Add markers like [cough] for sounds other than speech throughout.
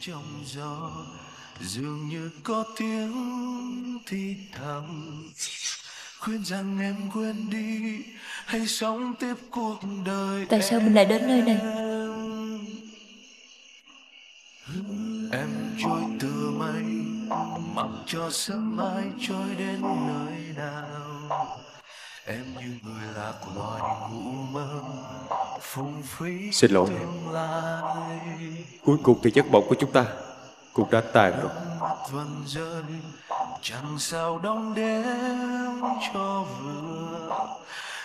trong gió dường như có tiếng thì thầm khuyên rằng em quên đi hãy sống tiếp cuộc đời tại sao mình lại đến nơi này em trôi từ mây mặc cho sớm mai trôi đến nơi nào em như người lạc loài ngủ mơ Xin lỗi Cuối cùng thì giấc mộng của chúng ta Cũng đã tàn rồi Chẳng sao đong đếm cho vừa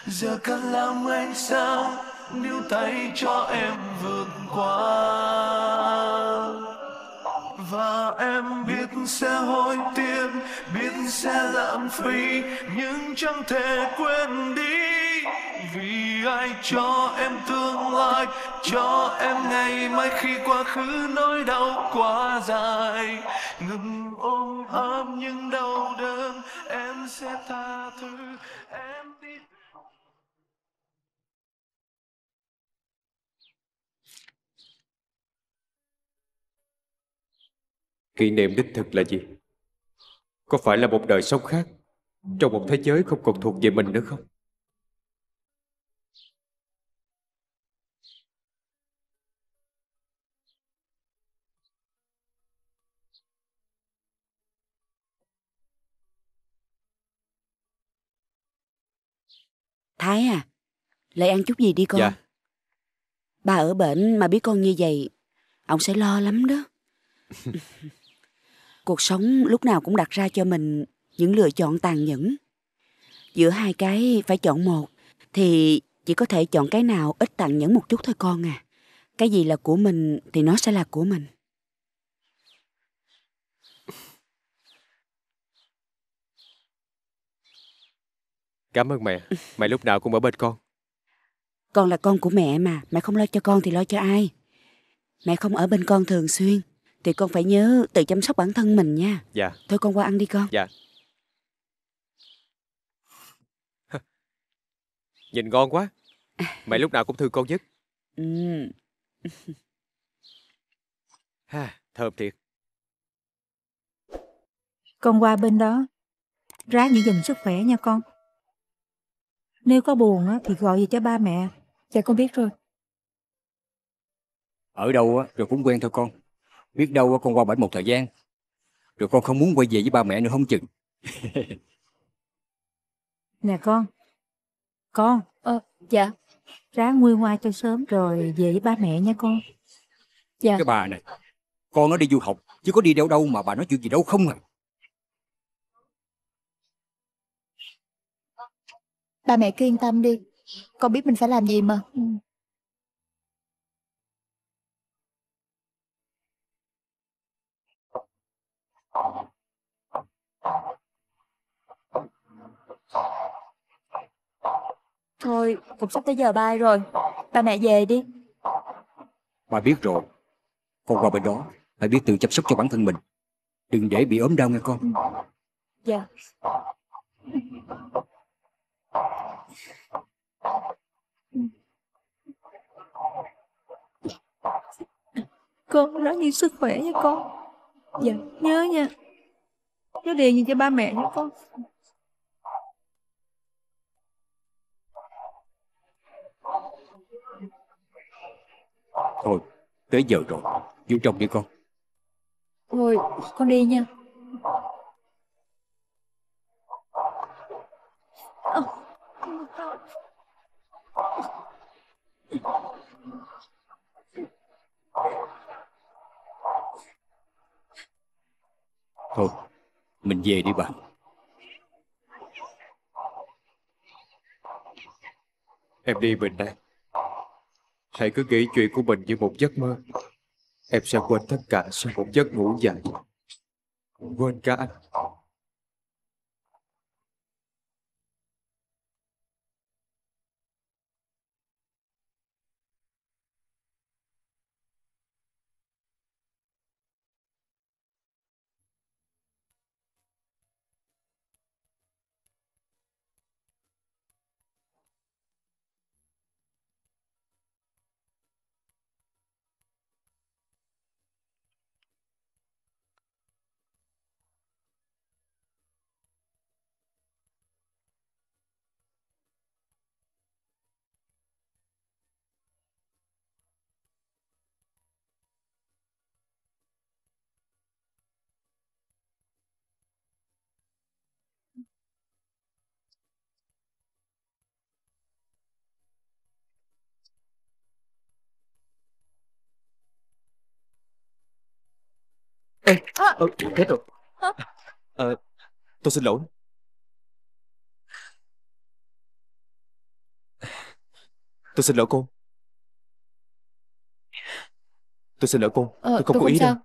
Giờ cần làm anh sao Níu tay cho em vượt qua và em biết sẽ hối tiếc biết sẽ lãng phí nhưng chẳng thể quên đi vì ai cho em tương lai cho em ngày mai khi quá khứ nỗi đau quá dài ngừng ôm ấp những đau đớn em sẽ tha thứ Kỷ niệm đích thực là gì? Có phải là một đời sống khác Trong một thế giới không còn thuộc về mình nữa không? Thái à, lại ăn chút gì đi con. Dạ. Ba ở bệnh mà biết con như vậy, ông sẽ lo lắm đó. [laughs] Cuộc sống lúc nào cũng đặt ra cho mình những lựa chọn tàn nhẫn. Giữa hai cái phải chọn một thì chỉ có thể chọn cái nào ít tàn nhẫn một chút thôi con à. Cái gì là của mình thì nó sẽ là của mình. Cảm ơn mẹ. Mẹ lúc nào cũng ở bên con. Con là con của mẹ mà. Mẹ không lo cho con thì lo cho ai? Mẹ không ở bên con thường xuyên thì con phải nhớ tự chăm sóc bản thân mình nha Dạ Thôi con qua ăn đi con Dạ [laughs] Nhìn ngon quá Mày lúc nào cũng thương con nhất Ừ [laughs] ha, Thơm thiệt Con qua bên đó Ráng giữ gìn sức khỏe nha con Nếu có buồn á, thì gọi về cho ba mẹ Dạ con biết rồi Ở đâu á, rồi cũng quen thôi con Biết đâu con qua bển một thời gian, rồi con không muốn quay về với ba mẹ nữa không chừng. [laughs] nè con, con. Ờ, dạ. Ráng nguôi ngoai cho sớm rồi về với ba mẹ nha con. Dạ. Cái bà này, con nó đi du học, chứ có đi đâu đâu mà bà nói chuyện gì đâu không à. Ba mẹ cứ yên tâm đi, con biết mình phải làm gì mà. Ừ. Thôi, cũng sắp tới giờ bay rồi. Ba mẹ về đi. ba biết rồi. Con qua bên đó, phải biết tự chăm sóc cho bản thân mình. Đừng để bị ốm đau nghe con. Dạ. Con nói như sức khỏe nha con. Dạ, nhớ nha. Nhớ điều gì cho ba mẹ nha con. Tới giờ rồi Vô trong đi con Thôi con đi nha Thôi Mình về đi bà Em đi mình đây Hãy cứ nghĩ chuyện của mình như một giấc mơ. Em sẽ quên tất cả sau một giấc ngủ dài. Quên cả anh. Ờ, hết rồi. Ờ, tôi xin lỗi. Tôi xin lỗi cô. Tôi xin lỗi cô. Ờ, Tôi không tôi có không ý đâu.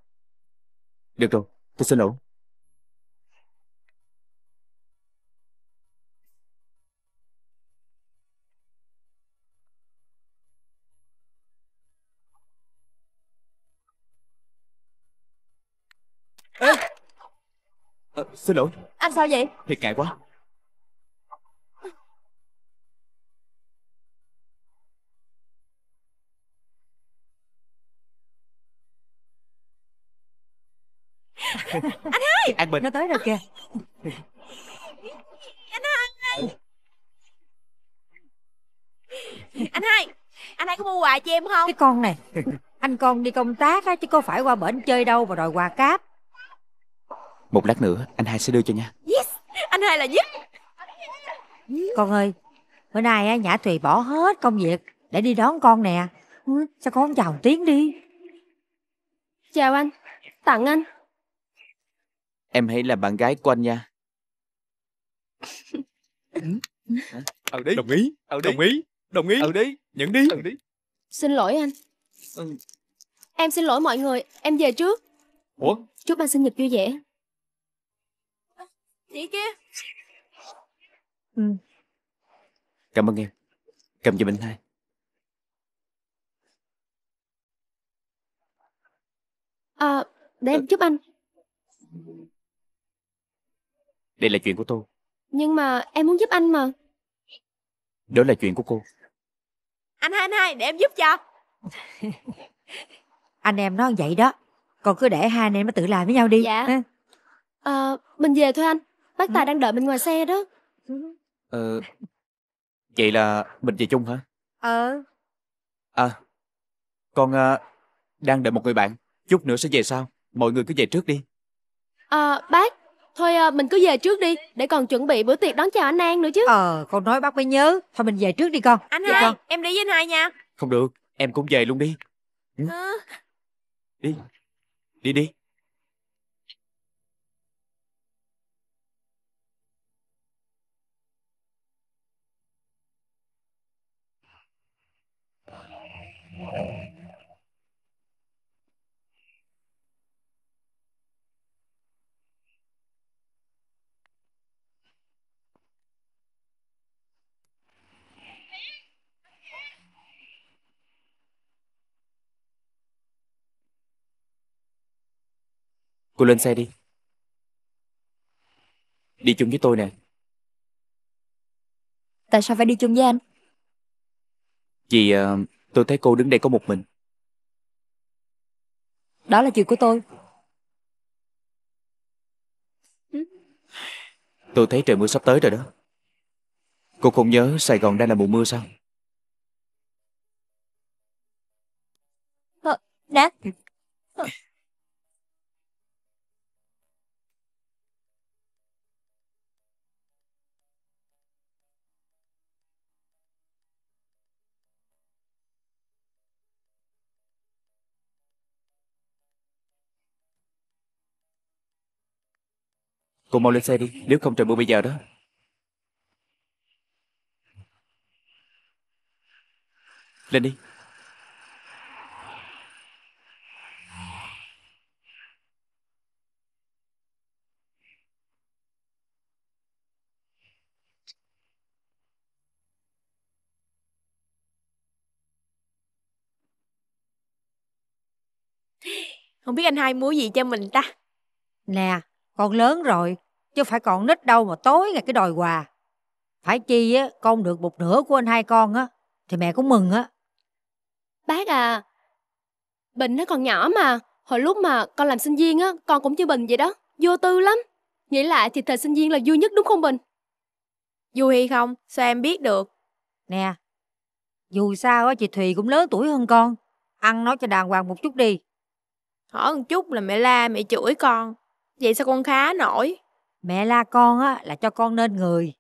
Được rồi, tôi xin lỗi. Xin lỗi Anh sao vậy Thiệt ngại quá Anh hai An Bình Nó tới rồi kìa Anh hai Anh hai Anh hai có mua quà cho em không Cái con này Anh con đi công tác á Chứ có phải qua bển chơi đâu Và đòi quà cáp một lát nữa anh hai sẽ đưa cho nha Yes Anh hai là yes Con ơi Bữa nay Nhã Thùy bỏ hết công việc Để đi đón con nè ừ, Sao con không chào tiếng đi Chào anh Tặng anh Em hãy là bạn gái của anh nha Ừ đi Đồng ý ừ, đi. Đồng ý Đồng ý Ừ đi Nhận đi Ừ đi Xin lỗi anh ừ. Em xin lỗi mọi người Em về trước Ủa Chúc anh sinh nhật vui vẻ Chị kia Ừ. Cảm ơn em Cầm cho anh hai À, để em giúp ừ. anh Đây là chuyện của tôi Nhưng mà em muốn giúp anh mà Đó là chuyện của cô Anh hai anh hai để em giúp cho [laughs] Anh em nói vậy đó Còn cứ để hai anh em nó tự làm với nhau đi Dạ. ha. mình ờ, về thôi anh Bác ừ. Tài đang đợi mình ngoài xe đó Ờ Vậy là mình về chung hả Ờ À Con à, đang đợi một người bạn Chút nữa sẽ về sau Mọi người cứ về trước đi À bác Thôi à, mình cứ về trước đi Để còn chuẩn bị bữa tiệc đón chào anh An nữa chứ Ờ con nói bác mới nhớ Thôi mình về trước đi con Anh dạ Hai con. em đi với anh Hai nha Không được Em cũng về luôn đi ừ. À. Đi Đi đi Cô lên xe đi. Đi chung với tôi nè. Tại sao phải đi chung với anh? Vì uh, tôi thấy cô đứng đây có một mình. Đó là chuyện của tôi. Tôi thấy trời mưa sắp tới rồi đó. Cô không nhớ Sài Gòn đang là mùa mưa sao? Ờ, đã. Cô mau lên xe đi Nếu không trời mưa bây giờ đó Lên đi Không biết anh hai mua gì cho mình ta Nè con lớn rồi, chứ phải còn nít đâu mà tối ngày cái đòi quà. Phải chi á, con được một nửa của anh hai con á, thì mẹ cũng mừng á. Bác à, Bình nó còn nhỏ mà, hồi lúc mà con làm sinh viên á, con cũng như Bình vậy đó, vô tư lắm. Nghĩ lại thì thời sinh viên là vui nhất đúng không Bình? Vui hay không, sao em biết được? Nè, dù sao á, chị Thùy cũng lớn tuổi hơn con, ăn nói cho đàng hoàng một chút đi. Hỏi một chút là mẹ la, mẹ chửi con. Vậy sao con khá nổi? Mẹ la con á là cho con nên người.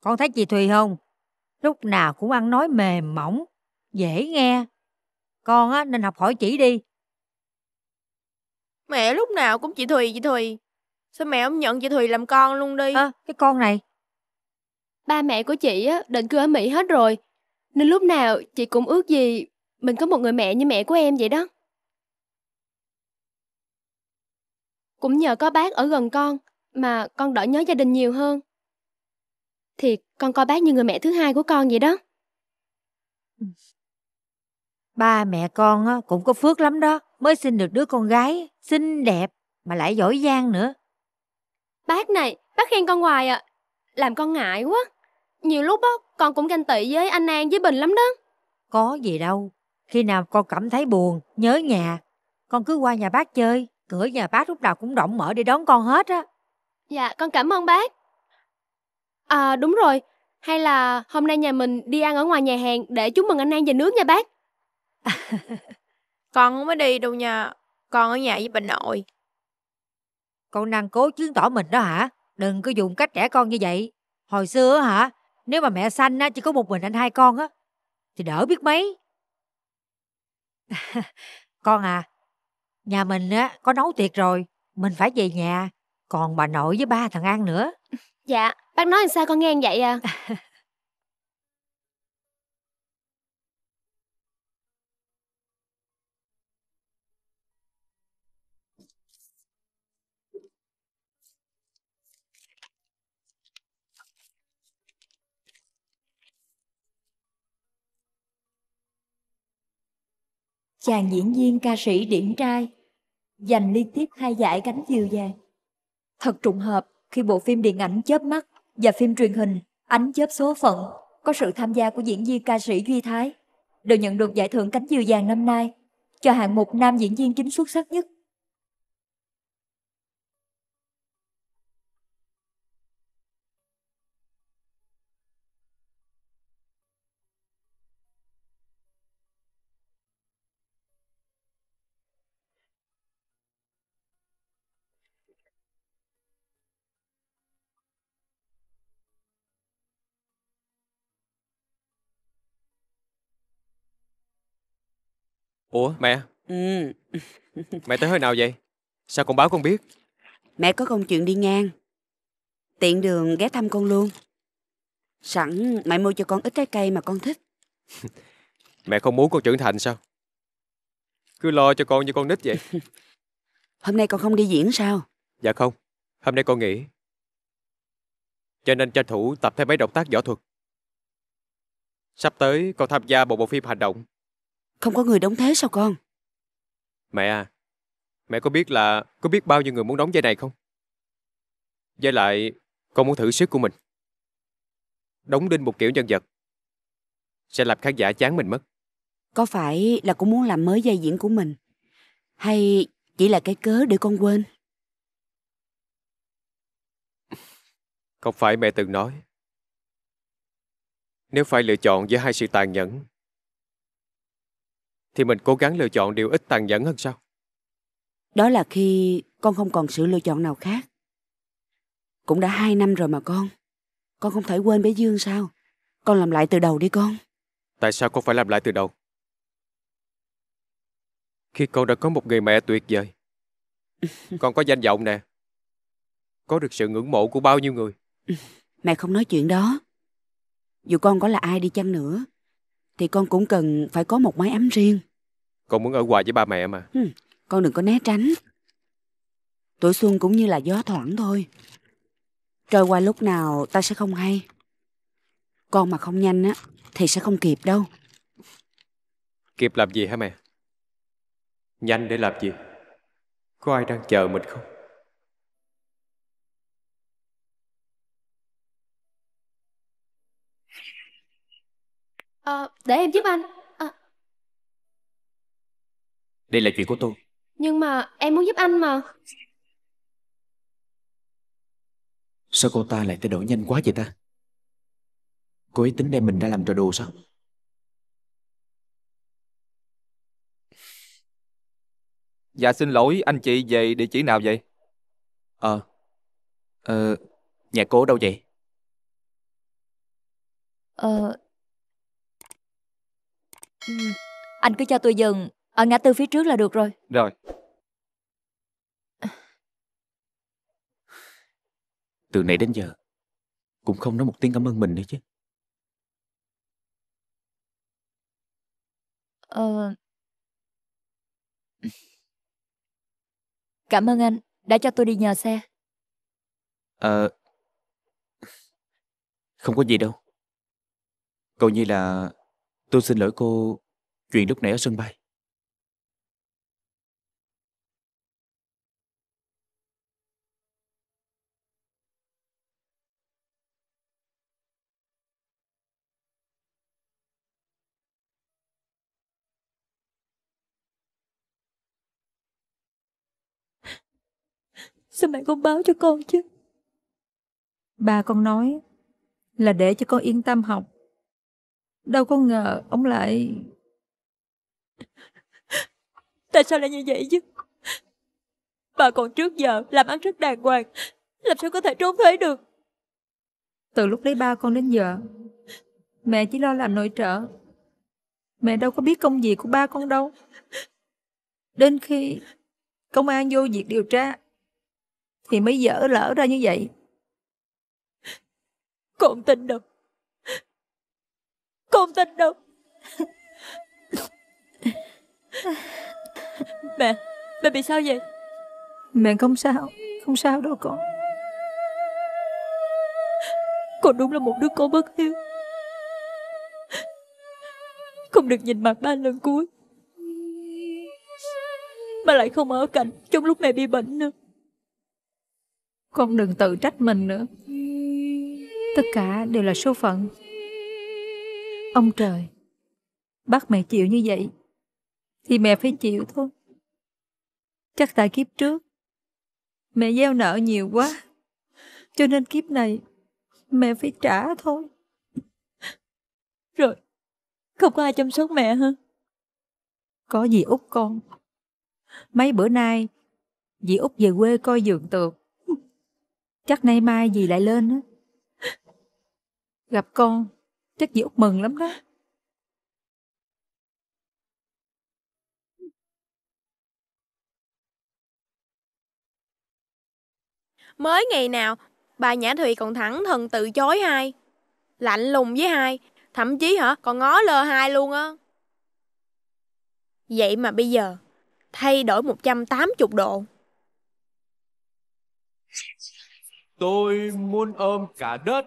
Con thấy chị Thùy không? Lúc nào cũng ăn nói mềm mỏng, dễ nghe. Con á nên học hỏi chỉ đi. Mẹ lúc nào cũng chị Thùy, chị Thùy. Sao mẹ không nhận chị Thùy làm con luôn đi? À, cái con này. Ba mẹ của chị á định cư ở Mỹ hết rồi. Nên lúc nào chị cũng ước gì mình có một người mẹ như mẹ của em vậy đó. Cũng nhờ có bác ở gần con mà con đỡ nhớ gia đình nhiều hơn. Thì con coi bác như người mẹ thứ hai của con vậy đó. Ba mẹ con cũng có phước lắm đó, mới sinh được đứa con gái, xinh đẹp mà lại giỏi giang nữa. Bác này, bác khen con hoài ạ, à. làm con ngại quá. Nhiều lúc đó, con cũng ganh tị với anh An với Bình lắm đó. Có gì đâu, khi nào con cảm thấy buồn, nhớ nhà, con cứ qua nhà bác chơi. Cửa nhà bác lúc nào cũng rộng mở để đón con hết á. Dạ, con cảm ơn bác. À, đúng rồi. Hay là hôm nay nhà mình đi ăn ở ngoài nhà hàng để chúc mừng anh An về nước nha bác. [laughs] con không mới đi đâu nha. Con ở nhà với bà nội. Con đang cố chứng tỏ mình đó hả? Đừng có dùng cách trẻ con như vậy. Hồi xưa hả? Nếu mà mẹ sanh á, chỉ có một mình anh hai con á. Thì đỡ biết mấy. [laughs] con à, nhà mình á có nấu tiệc rồi, mình phải về nhà, còn bà nội với ba thằng An nữa. Dạ, bác nói làm sao con nghe vậy à? [laughs] chàng diễn viên ca sĩ điển trai, giành liên tiếp hai giải cánh diều vàng. Thật trùng hợp khi bộ phim điện ảnh Chớp mắt và phim truyền hình Ánh chớp số phận có sự tham gia của diễn viên ca sĩ Duy Thái đều nhận được giải thưởng cánh diều vàng năm nay cho hạng mục nam diễn viên chính xuất sắc nhất Ủa mẹ Ừ [laughs] Mẹ tới hồi nào vậy Sao con báo con biết Mẹ có công chuyện đi ngang Tiện đường ghé thăm con luôn Sẵn mẹ mua cho con ít trái cây mà con thích [laughs] Mẹ không muốn con trưởng thành sao Cứ lo cho con như con nít vậy [laughs] Hôm nay con không đi diễn sao Dạ không Hôm nay con nghỉ Cho nên tranh thủ tập thêm mấy động tác võ thuật Sắp tới con tham gia một bộ phim hành động không có người đóng thế sao con Mẹ à Mẹ có biết là Có biết bao nhiêu người muốn đóng vai này không Với lại Con muốn thử sức của mình Đóng đinh một kiểu nhân vật Sẽ làm khán giả chán mình mất Có phải là cũng muốn làm mới vai diễn của mình Hay chỉ là cái cớ để con quên Không phải mẹ từng nói Nếu phải lựa chọn giữa hai sự tàn nhẫn thì mình cố gắng lựa chọn điều ít tàn nhẫn hơn sao? Đó là khi con không còn sự lựa chọn nào khác. Cũng đã hai năm rồi mà con. Con không thể quên bé Dương sao? Con làm lại từ đầu đi con. Tại sao con phải làm lại từ đầu? Khi con đã có một người mẹ tuyệt vời, [laughs] con có danh vọng nè, có được sự ngưỡng mộ của bao nhiêu người. Mẹ không nói chuyện đó. Dù con có là ai đi chăng nữa, thì con cũng cần phải có một mái ấm riêng. Con muốn ở hoài với ba mẹ mà. Ừ, con đừng có né tránh. Tuổi xuân cũng như là gió thoảng thôi. Trôi qua lúc nào ta sẽ không hay. Con mà không nhanh á, thì sẽ không kịp đâu. Kịp làm gì hả mẹ? Nhanh để làm gì? Có ai đang chờ mình không? Ờ, để em giúp anh. À, Đây là chuyện của tôi. nhưng mà em muốn giúp anh mà. Sao cô ta lại thay đổi nhanh quá vậy ta? Cô ấy tính đem mình ra làm trò đùa sao? Dạ xin lỗi, anh chị về địa chỉ nào vậy? Ờ. Ờ, nhà cô ở đâu vậy? Ờ, Ừ. Anh cứ cho tôi dừng ở ngã tư phía trước là được rồi. Rồi. Từ nãy đến giờ cũng không nói một tiếng cảm ơn mình nữa chứ. Ờ... Cảm ơn anh đã cho tôi đi nhờ xe. Ờ... Không có gì đâu. Cậu như là Tôi xin lỗi cô chuyện lúc nãy ở sân bay. Sao mẹ không báo cho con chứ? ba con nói là để cho con yên tâm học Đâu có ngờ ông lại Tại sao lại như vậy chứ Bà còn trước giờ làm ăn rất đàng hoàng Làm sao có thể trốn thuế được Từ lúc lấy ba con đến giờ Mẹ chỉ lo làm nội trợ Mẹ đâu có biết công việc của ba con đâu Đến khi Công an vô việc điều tra Thì mới dở lỡ ra như vậy Còn tin đâu không tin đâu Mẹ Mẹ bị sao vậy Mẹ không sao Không sao đâu con Con đúng là một đứa con bất hiếu Không được nhìn mặt ba lần cuối mà lại không ở cạnh Trong lúc mẹ bị bệnh nữa Con đừng tự trách mình nữa Tất cả đều là số phận Ông trời Bắt mẹ chịu như vậy Thì mẹ phải chịu thôi Chắc tại kiếp trước Mẹ gieo nợ nhiều quá Cho nên kiếp này Mẹ phải trả thôi Rồi Không có ai chăm sóc mẹ hả Có gì út con Mấy bữa nay Dì út về quê coi giường tược Chắc nay mai dì lại lên á Gặp con Chắc dì Út mừng lắm đó. Mới ngày nào, bà Nhã Thùy còn thẳng thừng từ chối hai. Lạnh lùng với hai, thậm chí hả còn ngó lơ hai luôn á. Vậy mà bây giờ, thay đổi 180 độ Tôi muốn ôm cả đất,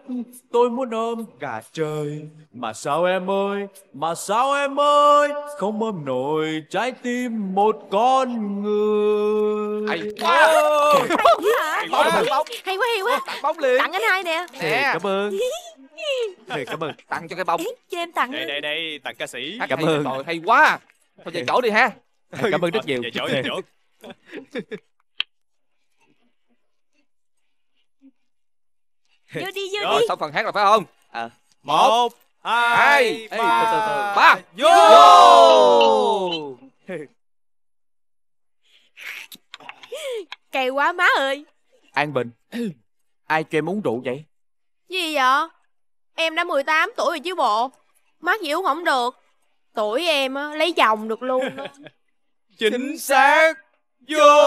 tôi muốn ôm cả trời. Mà sao em ơi, mà sao em ơi, không ôm nổi trái tim một con người. Hay quá, hay quá, hay quá, hay quá. Tặng bóng liền. Tặng anh hai nè. Nè, cảm ơn. [laughs] Thì cảm ơn. Tặng cho cái bóng. Cho em tặng. Đây đây đây, tặng ca sĩ. Cảm, cảm ơn. hay quá. Thôi về chỗ đi ha. Cảm ơn rất ờ, nhiều. Về chỗ, về chỗ. [laughs] Vô đi vô Rồi, đi xong phần hát là phải không? À. Một, hai, hai ba, từ, từ, ba. Vô. vô. [laughs] Cay quá má ơi An Bình Ai cho em uống rượu vậy? Gì vậy? Em đã 18 tuổi rồi chứ bộ Mắc gì uống không được Tuổi em á, lấy chồng được luôn [laughs] Chính xác Vô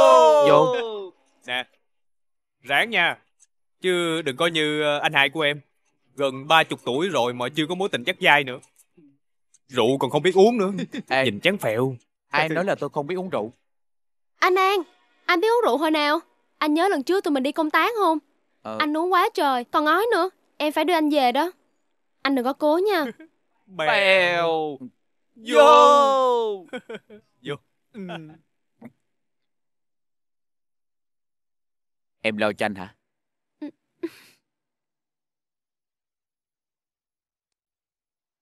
Vô Nè Ráng nha Chứ đừng coi như ờ, anh hai của em Gần ba chục tuổi rồi mà chưa có mối tình dắt dai nữa Rượu còn không biết uống nữa [laughs] Ê, Nhìn chán phèo Ai nói là tôi không biết uống rượu Anh An Anh biết uống rượu hồi nào Anh nhớ lần trước tụi mình đi công tác không ờ. Anh uống quá trời Còn nói nữa Em phải đưa anh về đó Anh đừng có cố nha [laughs] Bèo Vô Vô [laughs] ừ. Em lo cho anh hả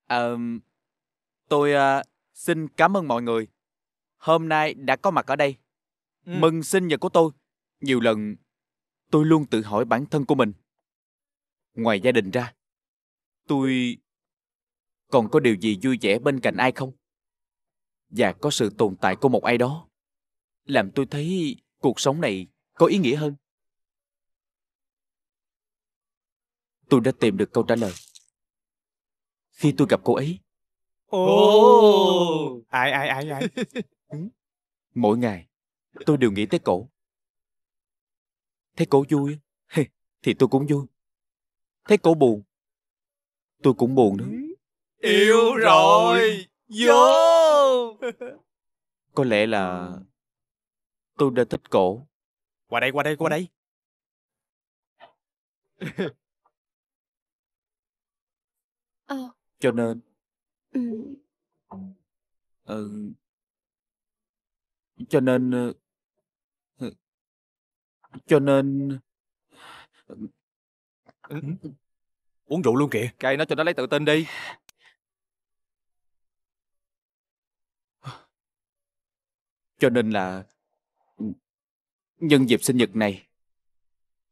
Um, tôi uh, xin cảm ơn mọi người hôm nay đã có mặt ở đây. Ừ. Mừng sinh nhật của tôi. Nhiều lần tôi luôn tự hỏi bản thân của mình. Ngoài gia đình ra, tôi còn có điều gì vui vẻ bên cạnh ai không? Và có sự tồn tại của một ai đó làm tôi thấy cuộc sống này có ý nghĩa hơn. Tôi đã tìm được câu trả lời khi tôi gặp cô ấy ồ ai ai ai ai [laughs] ừ. mỗi ngày tôi đều nghĩ tới cổ thấy cổ vui thì tôi cũng vui thấy cổ buồn tôi cũng buồn nữa ừ. yêu rồi vô [laughs] có lẽ là tôi đã thích cổ qua đây qua đây qua đây ờ cho nên Ừm. ừ, cho nên, ờ, ừ. Cho nên ừ. Ừ. uống rượu luôn kìa. Cây nó cho nó lấy tự tin đi. Cho nên là, nhân dịp sinh nhật này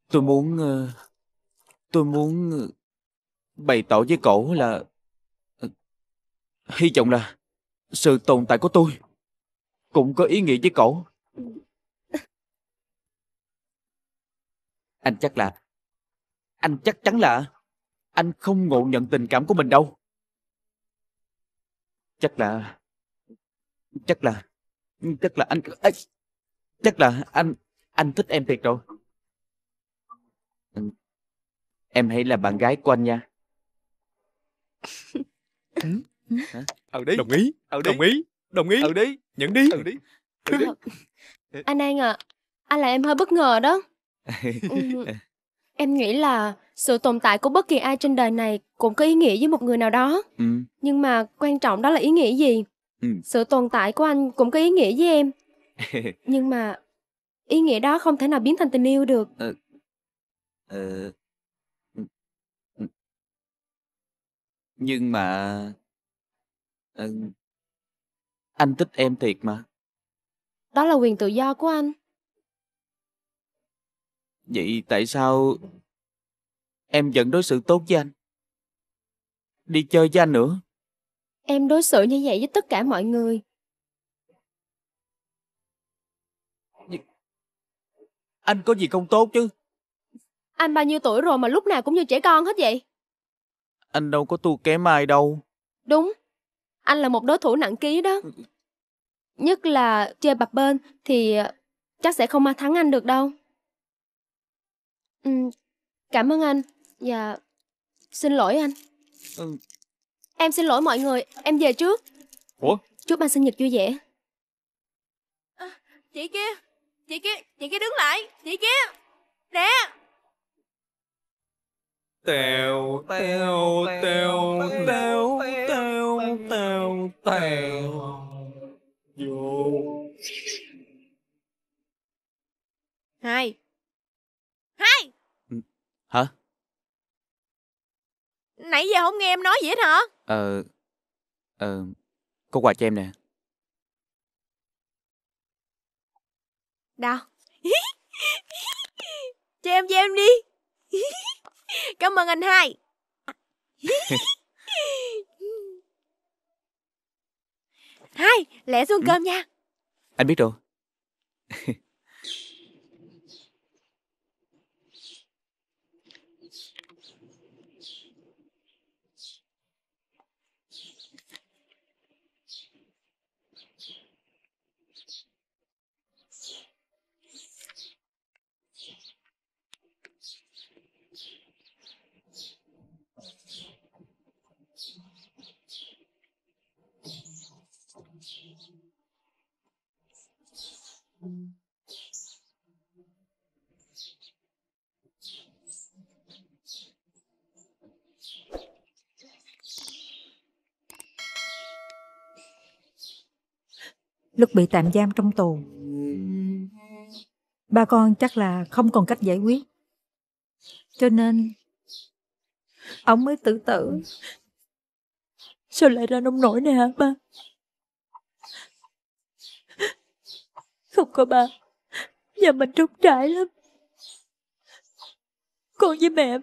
tôi muốn, ờ, tôi muốn, ờ, bày tỏ với cổ là Hy vọng là sự tồn tại của tôi cũng có ý nghĩa với cậu. Anh chắc là anh chắc chắn là anh không ngộ nhận tình cảm của mình đâu. Chắc là chắc là chắc là anh chắc là anh anh thích em thiệt rồi. Em hãy là bạn gái của anh nha. [laughs] hả ừ đi đồng ý ừ đi đồng ý đồng ý ừ đi nhận đi ừ đi ừ đi anh An à anh là em hơi bất ngờ đó [laughs] ừ. em nghĩ là sự tồn tại của bất kỳ ai trên đời này cũng có ý nghĩa với một người nào đó ừ. nhưng mà quan trọng đó là ý nghĩa gì ừ. sự tồn tại của anh cũng có ý nghĩa với em [laughs] nhưng mà ý nghĩa đó không thể nào biến thành tình yêu được ờ, ờ, ừ. Ừ. nhưng mà Ờ, anh thích em thiệt mà. Đó là quyền tự do của anh. Vậy tại sao em vẫn đối xử tốt với anh? Đi chơi với anh nữa. Em đối xử như vậy với tất cả mọi người. Anh có gì không tốt chứ? Anh bao nhiêu tuổi rồi mà lúc nào cũng như trẻ con hết vậy? Anh đâu có tu kém ai đâu. Đúng, anh là một đối thủ nặng ký đó nhất là chơi bập bên thì ờ, chắc sẽ không mà thắng anh được đâu ừ, cảm ơn anh và dạ, xin lỗi anh ừ. em xin lỗi mọi người em về trước ủa chúc anh sinh nhật vui vẻ à, chị kia chị kia chị kia đứng lại chị kia nè tèo tèo tèo tèo tèo tèo tèo vô hai hai ừ. hả nãy giờ không nghe em nói gì hết hả ờ ờ có quà cho em nè đâu [laughs] cho em cho em đi [laughs] cảm ơn anh hai [laughs] Hai, lẹ xuống ừ. cơm nha. Anh biết rồi. lúc bị tạm giam trong tù. Ba con chắc là không còn cách giải quyết. Cho nên, ông mới tự tử. Sao lại ra nông nổi nè ba? Không có ba, nhà mình trống trải lắm. Con với mẹ,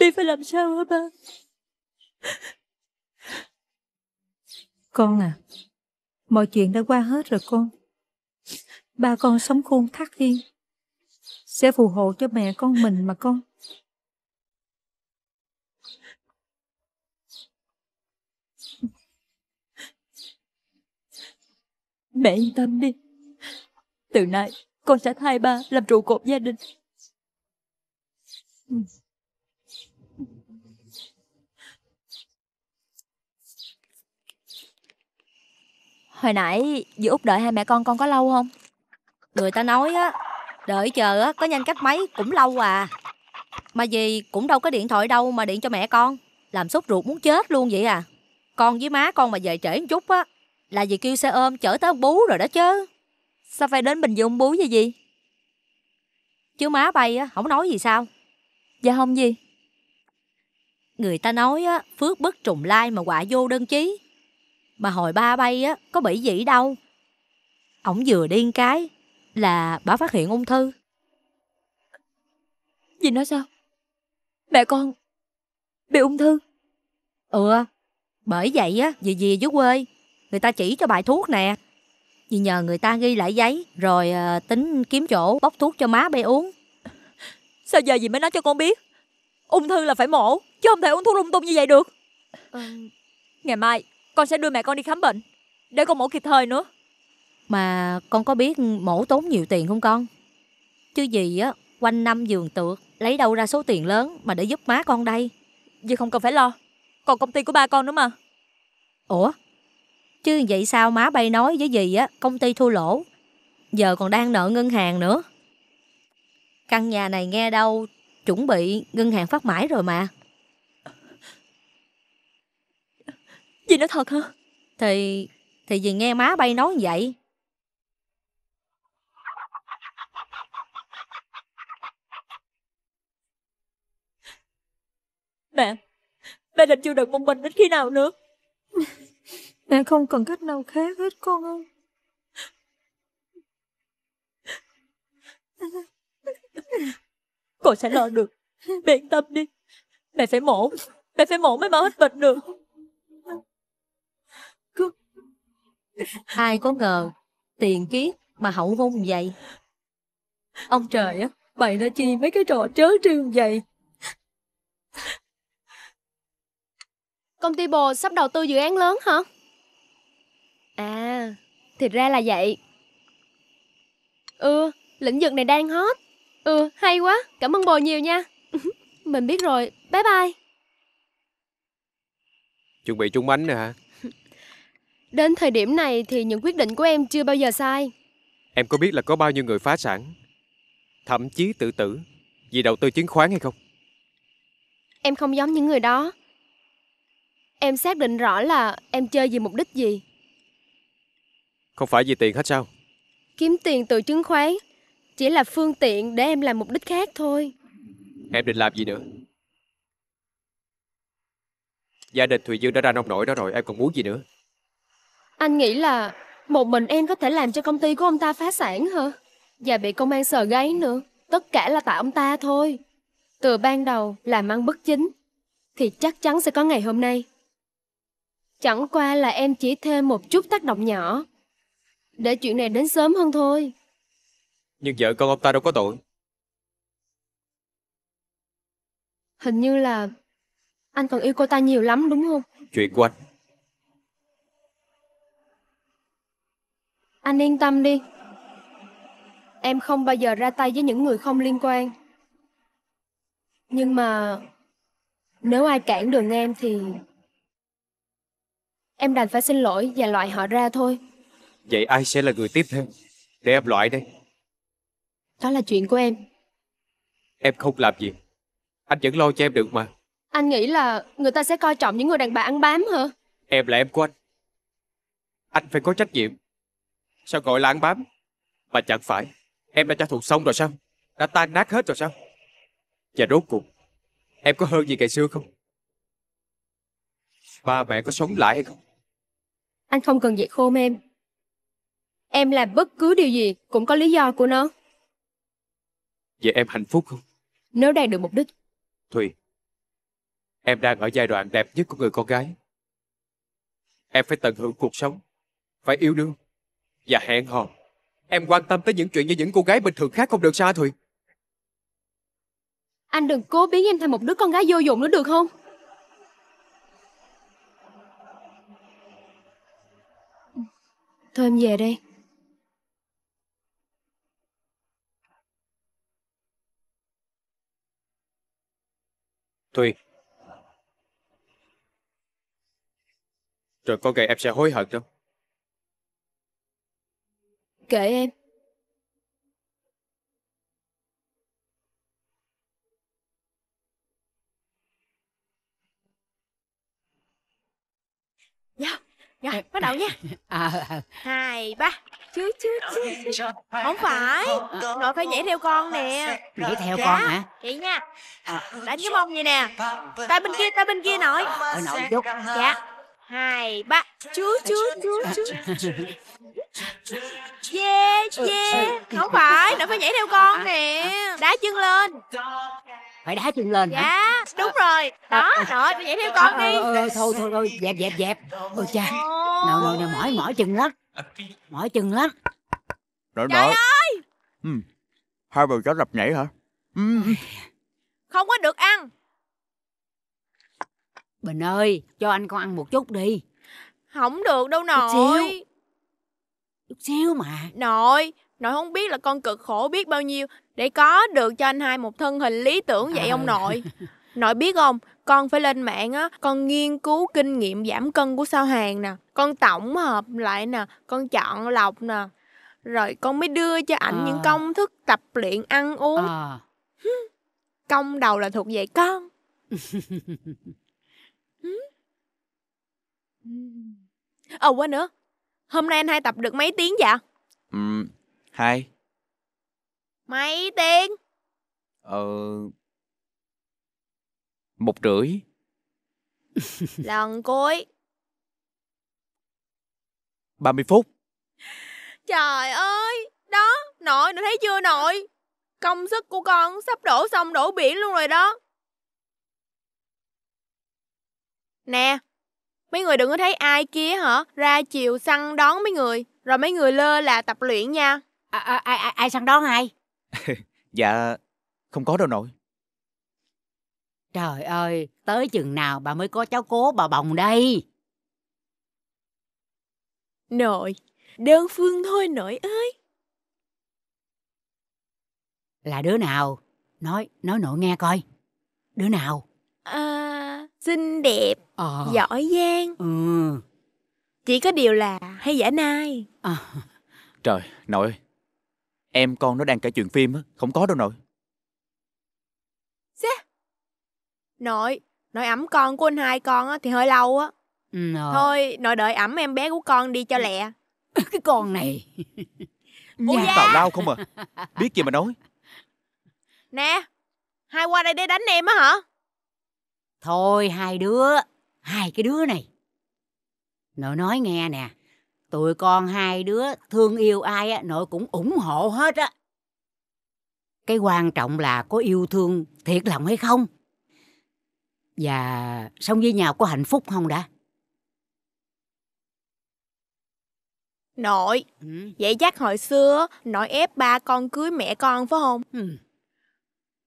đi phải làm sao hả ba? Con à, Mọi chuyện đã qua hết rồi con. Ba con sống khôn thắt thiên. Sẽ phù hộ cho mẹ con mình mà con. Mẹ yên tâm đi. Từ nay con sẽ thay ba làm trụ cột gia đình. Hồi nãy giữa Út đợi hai mẹ con con có lâu không? Người ta nói á, đợi chờ á, có nhanh cách mấy cũng lâu à. Mà gì cũng đâu có điện thoại đâu mà điện cho mẹ con. Làm sốt ruột muốn chết luôn vậy à. Con với má con mà về trễ một chút á, là dì kêu xe ôm chở tới ông bú rồi đó chứ. Sao phải đến Bình Dương bú vậy gì? Chứ má bay á, không nói gì sao? Dạ không gì. Người ta nói á, phước bất trùng lai mà quả vô đơn chí mà hồi ba bay á, có bị gì đâu. Ổng vừa điên cái là bà phát hiện ung thư. gì nói sao? Mẹ con bị ung thư? Ừ, bởi vậy á, vì dì dưới quê, người ta chỉ cho bài thuốc nè. vì nhờ người ta ghi lại giấy rồi ờ, tính kiếm chỗ bốc thuốc cho má bé uống. Sao giờ gì mới nói cho con biết? Ung thư là phải mổ, chứ không thể uống thuốc lung tung như vậy được. Ừ. Ngày mai con sẽ đưa mẹ con đi khám bệnh Để con mổ kịp thời nữa Mà con có biết mổ tốn nhiều tiền không con Chứ gì á Quanh năm giường tược Lấy đâu ra số tiền lớn mà để giúp má con đây Dì không cần phải lo Còn công ty của ba con nữa mà Ủa Chứ vậy sao má bay nói với gì á Công ty thua lỗ Giờ còn đang nợ ngân hàng nữa Căn nhà này nghe đâu Chuẩn bị ngân hàng phát mãi rồi mà Dì nó thật hả? Thì... thì vì nghe má bay nói như vậy. Mẹ, mẹ định chịu đựng một mình đến khi nào nữa? Mẹ không cần cách nào khác hết con ơi. Con sẽ lo được Mẹ yên tâm đi Mẹ phải mổ Mẹ phải mổ mới mau hết bệnh được Ai có ngờ Tiền kiếp mà hậu hôn vậy Ông trời á Bày ra chi mấy cái trò trớ trương vậy Công ty bồ sắp đầu tư dự án lớn hả À Thì ra là vậy Ừ Lĩnh vực này đang hot Ừ hay quá Cảm ơn bồ nhiều nha [laughs] Mình biết rồi Bye bye Chuẩn bị trúng bánh nữa hả Đến thời điểm này thì những quyết định của em chưa bao giờ sai. Em có biết là có bao nhiêu người phá sản, thậm chí tự tử vì đầu tư chứng khoán hay không? Em không giống những người đó. Em xác định rõ là em chơi vì mục đích gì. Không phải vì tiền hết sao? Kiếm tiền từ chứng khoán chỉ là phương tiện để em làm mục đích khác thôi. Em định làm gì nữa? Gia đình Thùy Dương đã ra nông nổi đó rồi, em còn muốn gì nữa? Anh nghĩ là một mình em có thể làm cho công ty của ông ta phá sản hả? Và bị công an sờ gáy nữa. Tất cả là tại ông ta thôi. Từ ban đầu làm ăn bất chính thì chắc chắn sẽ có ngày hôm nay. Chẳng qua là em chỉ thêm một chút tác động nhỏ để chuyện này đến sớm hơn thôi. Nhưng vợ con ông ta đâu có tội. Hình như là anh còn yêu cô ta nhiều lắm đúng không? Chuyện của anh Anh yên tâm đi. Em không bao giờ ra tay với những người không liên quan. Nhưng mà nếu ai cản đường em thì em đành phải xin lỗi và loại họ ra thôi. Vậy ai sẽ là người tiếp theo? Để em loại đây. Đó là chuyện của em. Em không làm gì. Anh vẫn lo cho em được mà. Anh nghĩ là người ta sẽ coi trọng những người đàn bà ăn bám hả? Em là em của anh. Anh phải có trách nhiệm. Sao gọi là ăn bám Mà chẳng phải Em đã trả thù xong rồi sao Đã tan nát hết rồi sao Và rốt cuộc Em có hơn gì ngày xưa không Ba mẹ có sống lại hay không Anh không cần dạy khôn em Em làm bất cứ điều gì Cũng có lý do của nó Vậy em hạnh phúc không Nếu đạt được mục đích Thùy Em đang ở giai đoạn đẹp nhất của người con gái Em phải tận hưởng cuộc sống Phải yêu đương và dạ, hẹn hò. Em quan tâm tới những chuyện như những cô gái bình thường khác không được sao Thùy? Anh đừng cố biến em thành một đứa con gái vô dụng nữa được không? Thôi em về đây. Thùy. Rồi có ngày em sẽ hối hận đâu. Kệ em. Dạ, rồi, dạ, bắt đầu nha. [laughs] À, à, Hai, ba. Chứ, chứ, ờ, chứ. Không phải. Nội ờ, phải nhảy theo con nè. Nhảy theo dạ. con hả? Vậy nha. Ờ, Đánh ừ, cái mông vậy nè. Tay bên kia, tay bên kia nội. Ờ, nội chút. Dạ hai ba chú chú chú chú yeah yeah không phải nó phải nhảy theo con nè đá chân lên phải đá chân lên dạ hả? đúng rồi đó à, à. rồi phải nhảy theo con ờ, đi ờ, ờ, thôi thôi thôi dẹp dẹp dẹp ôi cha nào nào nào mỏi mỏi chân lắm mỏi chân lắm rồi trời ơi ừ. hai bà cháu tập nhảy hả ừ. không có được ăn Bình ơi, cho anh con ăn một chút đi. Không được đâu nội. Chút xíu. Chút xíu mà. Nội, nội không biết là con cực khổ biết bao nhiêu để có được cho anh hai một thân hình lý tưởng vậy à. ông nội. [laughs] Nội biết không, con phải lên mạng á, con nghiên cứu kinh nghiệm giảm cân của sao hàng nè. Con tổng hợp lại nè, con chọn lọc nè. Rồi con mới đưa cho ảnh à. những công thức tập luyện ăn uống. À. Công đầu là thuộc về con. [laughs] Ờ quên nữa Hôm nay anh hai tập được mấy tiếng vậy? Ừ, hai Mấy tiếng? Ờ... Một rưỡi [laughs] Lần cuối 30 phút Trời ơi Đó nội nội thấy chưa nội Công sức của con sắp đổ sông đổ biển luôn rồi đó Nè Mấy người đừng có thấy ai kia hả? Ra chiều săn đón mấy người, rồi mấy người lơ là tập luyện nha. À, à, ai, ai, ai săn đón ai? [laughs] dạ, không có đâu nội. Trời ơi, tới chừng nào bà mới có cháu cố bà bồng đây? Nội, đơn phương thôi nội ơi. Là đứa nào? Nói, nói nội nghe coi. Đứa nào? À, xinh đẹp ờ. giỏi giang ừ. chỉ có điều là hay giả nai à. trời nội em con nó đang kể chuyện phim á không có đâu nội Xê. nội nội ẩm con của anh hai con á thì hơi lâu á no. Ừ, ờ. thôi nội đợi ẩm em bé của con đi cho lẹ [laughs] cái con này [laughs] Ủa dạ? tào lao không à [laughs] biết gì mà nói nè hai qua đây để đánh em á hả Thôi hai đứa, hai cái đứa này. Nội nói nghe nè, tụi con hai đứa thương yêu ai á, nội cũng ủng hộ hết á. Cái quan trọng là có yêu thương thiệt lòng hay không? Và sống với nhau có hạnh phúc không đã? Nội, ừ. vậy chắc hồi xưa nội ép ba con cưới mẹ con phải không? Ừ.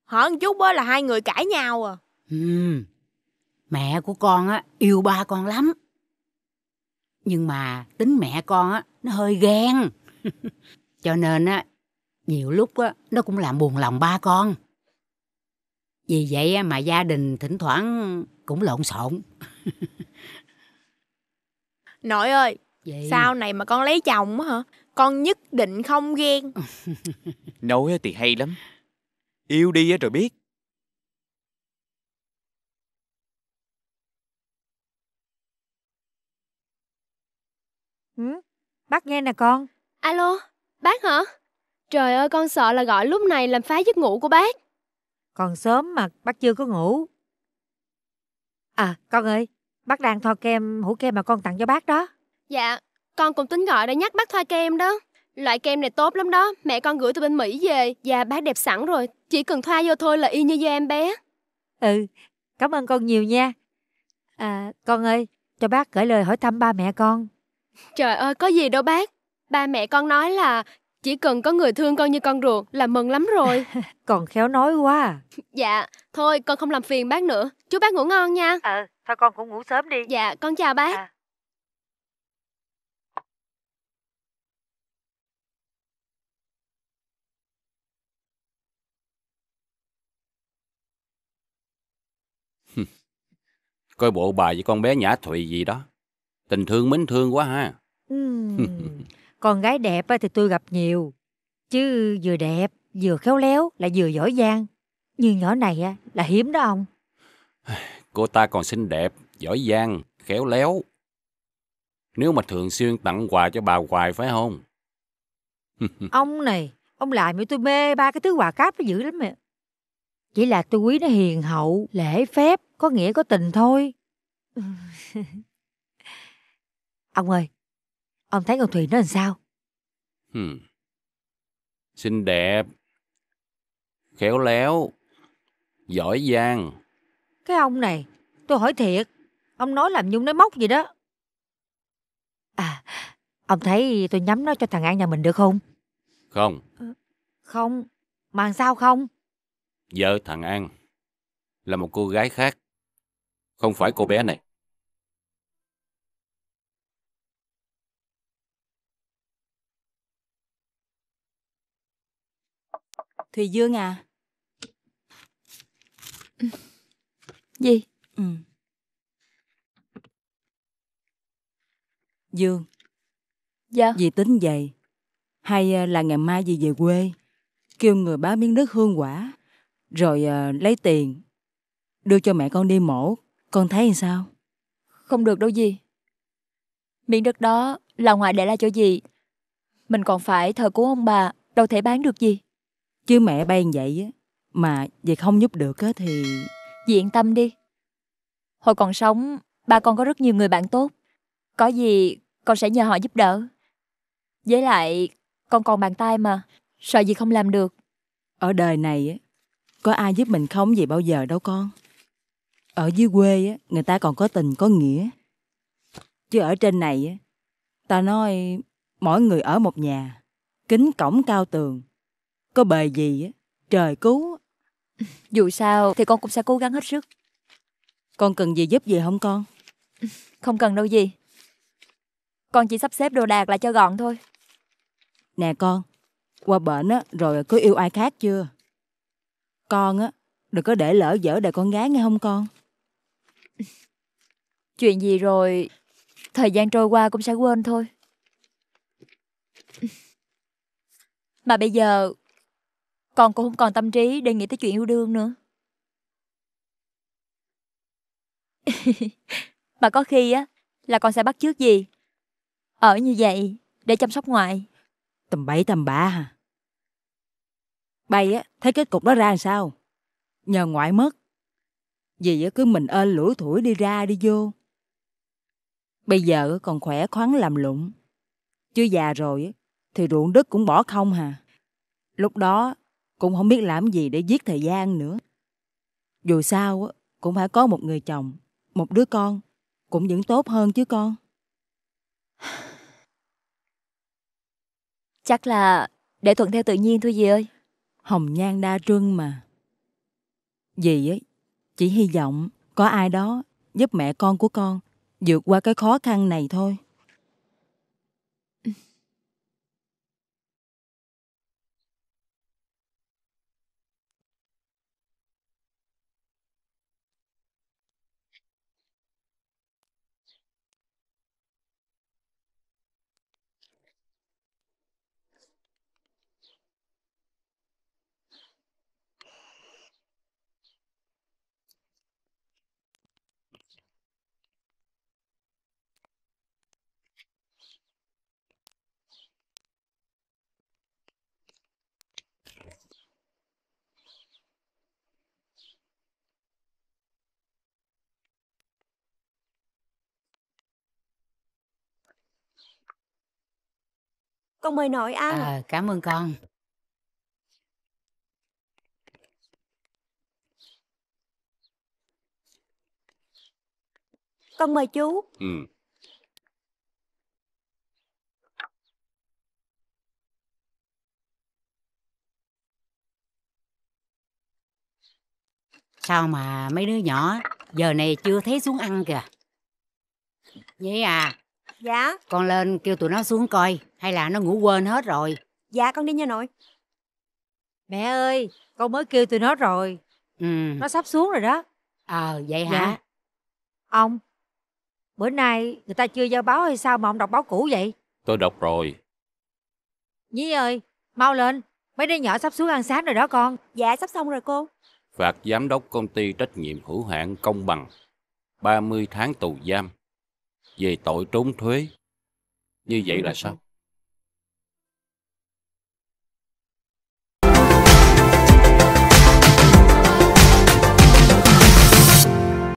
Hỏi một chút á là hai người cãi nhau à. Ừ mẹ của con á yêu ba con lắm nhưng mà tính mẹ con á nó hơi ghen [laughs] cho nên á nhiều lúc á nó cũng làm buồn lòng ba con vì vậy á, mà gia đình thỉnh thoảng cũng lộn xộn [laughs] nội ơi vậy... sau này mà con lấy chồng á hả con nhất định không ghen [laughs] nói thì hay lắm yêu đi rồi biết Ừ? Bác nghe nè con. Alo, bác hả? Trời ơi con sợ là gọi lúc này làm phá giấc ngủ của bác. Còn sớm mà bác chưa có ngủ. À con ơi, bác đang thoa kem, hũ kem mà con tặng cho bác đó. Dạ, con cũng tính gọi để nhắc bác thoa kem đó. Loại kem này tốt lắm đó, mẹ con gửi từ bên Mỹ về và bác đẹp sẵn rồi, chỉ cần thoa vô thôi là y như da em bé. Ừ, cảm ơn con nhiều nha. À, con ơi, cho bác gửi lời hỏi thăm ba mẹ con. Trời ơi, có gì đâu bác. Ba mẹ con nói là chỉ cần có người thương con như con ruột là mừng lắm rồi. [laughs] Còn khéo nói quá. À. Dạ, thôi con không làm phiền bác nữa. chú bác ngủ ngon nha. Ờ, thôi con cũng ngủ sớm đi. Dạ, con chào bác. À. [laughs] Coi bộ bài với con bé Nhã Thùy gì đó tình thương mến thương quá ha uhm. [laughs] con gái đẹp thì tôi gặp nhiều chứ vừa đẹp vừa khéo léo lại vừa giỏi giang như nhỏ này là hiếm đó ông [sighs] cô ta còn xinh đẹp giỏi giang khéo léo nếu mà thường xuyên tặng quà cho bà hoài phải không [laughs] ông này ông làm cho tôi mê ba cái thứ quà cáp nó dữ lắm mà chỉ là tôi quý nó hiền hậu lễ phép có nghĩa có tình thôi [laughs] Ông ơi, ông thấy Ngọc Thủy nó làm sao? Hmm. Xinh đẹp, khéo léo, giỏi giang. Cái ông này, tôi hỏi thiệt, ông nói làm Nhung nói móc gì đó. À, ông thấy tôi nhắm nó cho thằng An nhà mình được không? Không. Ờ, không, mà làm sao không? Vợ thằng An là một cô gái khác, không phải cô bé này. Thùy Dương à. [laughs] Gì? Ừ. Dương. Dạ. Dì tính vậy. Hay à, là ngày mai dì về quê, kêu người bán miếng đất hương quả, rồi à, lấy tiền, đưa cho mẹ con đi mổ. Con thấy sao? Không được đâu dì. Miếng đất đó là ngoài để lại cho dì. Mình còn phải thờ của ông bà, đâu thể bán được gì. Chứ mẹ bay vậy á, mà vậy không giúp được á thì... Dì yên tâm đi. Hồi còn sống, ba con có rất nhiều người bạn tốt. Có gì con sẽ nhờ họ giúp đỡ. Với lại, con còn bàn tay mà, sợ gì không làm được. Ở đời này á, có ai giúp mình không gì bao giờ đâu con. Ở dưới quê á, người ta còn có tình có nghĩa. Chứ ở trên này á, ta nói mỗi người ở một nhà, kính cổng cao tường, có bề gì á, trời cứu. [laughs] Dù sao thì con cũng sẽ cố gắng hết sức. Con cần gì giúp gì không con? [laughs] Không cần đâu gì. Con chỉ sắp xếp đồ đạc lại cho gọn thôi. Nè con, qua bệnh á rồi có yêu ai khác chưa? Con á, đừng có để lỡ dở đời con gái nghe không con? [laughs] Chuyện gì rồi, thời gian trôi qua cũng sẽ quên thôi. Mà bây giờ con cũng không còn tâm trí để nghĩ tới chuyện yêu đương nữa. [laughs] mà có khi á là con sẽ bắt trước gì? Ở như vậy để chăm sóc ngoại. Tầm bảy tầm ba hả? Bay á, thấy kết cục đó ra làm sao? Nhờ ngoại mất. Vì á, cứ mình ơn lủi thủi đi ra đi vô. Bây giờ còn khỏe khoắn làm lụng. Chứ già rồi thì ruộng đất cũng bỏ không hà. Lúc đó cũng không biết làm gì để giết thời gian nữa. Dù sao cũng phải có một người chồng, một đứa con, cũng vẫn tốt hơn chứ con. [sighs] Chắc là để thuận theo tự nhiên thôi dì ơi. Hồng nhan đa trưng mà. Dì ấy, chỉ hy vọng có ai đó giúp mẹ con của con vượt qua cái khó khăn này thôi. Con mời nội ăn. À, cảm ơn con. Con mời chú. Ừ. Sao mà mấy đứa nhỏ giờ này chưa thấy xuống ăn kìa? Vậy à, Dạ Con lên kêu tụi nó xuống coi Hay là nó ngủ quên hết rồi Dạ con đi nha nội Mẹ ơi con mới kêu tụi nó rồi ừ. Nó sắp xuống rồi đó Ờ à, vậy hả dạ. Ông Bữa nay người ta chưa giao báo hay sao mà ông đọc báo cũ vậy Tôi đọc rồi Nhi ơi mau lên Mấy đứa nhỏ sắp xuống ăn sáng rồi đó con Dạ sắp xong rồi cô Phạt giám đốc công ty trách nhiệm hữu hạn công bằng 30 tháng tù giam về tội trốn thuế. Như vậy là sao?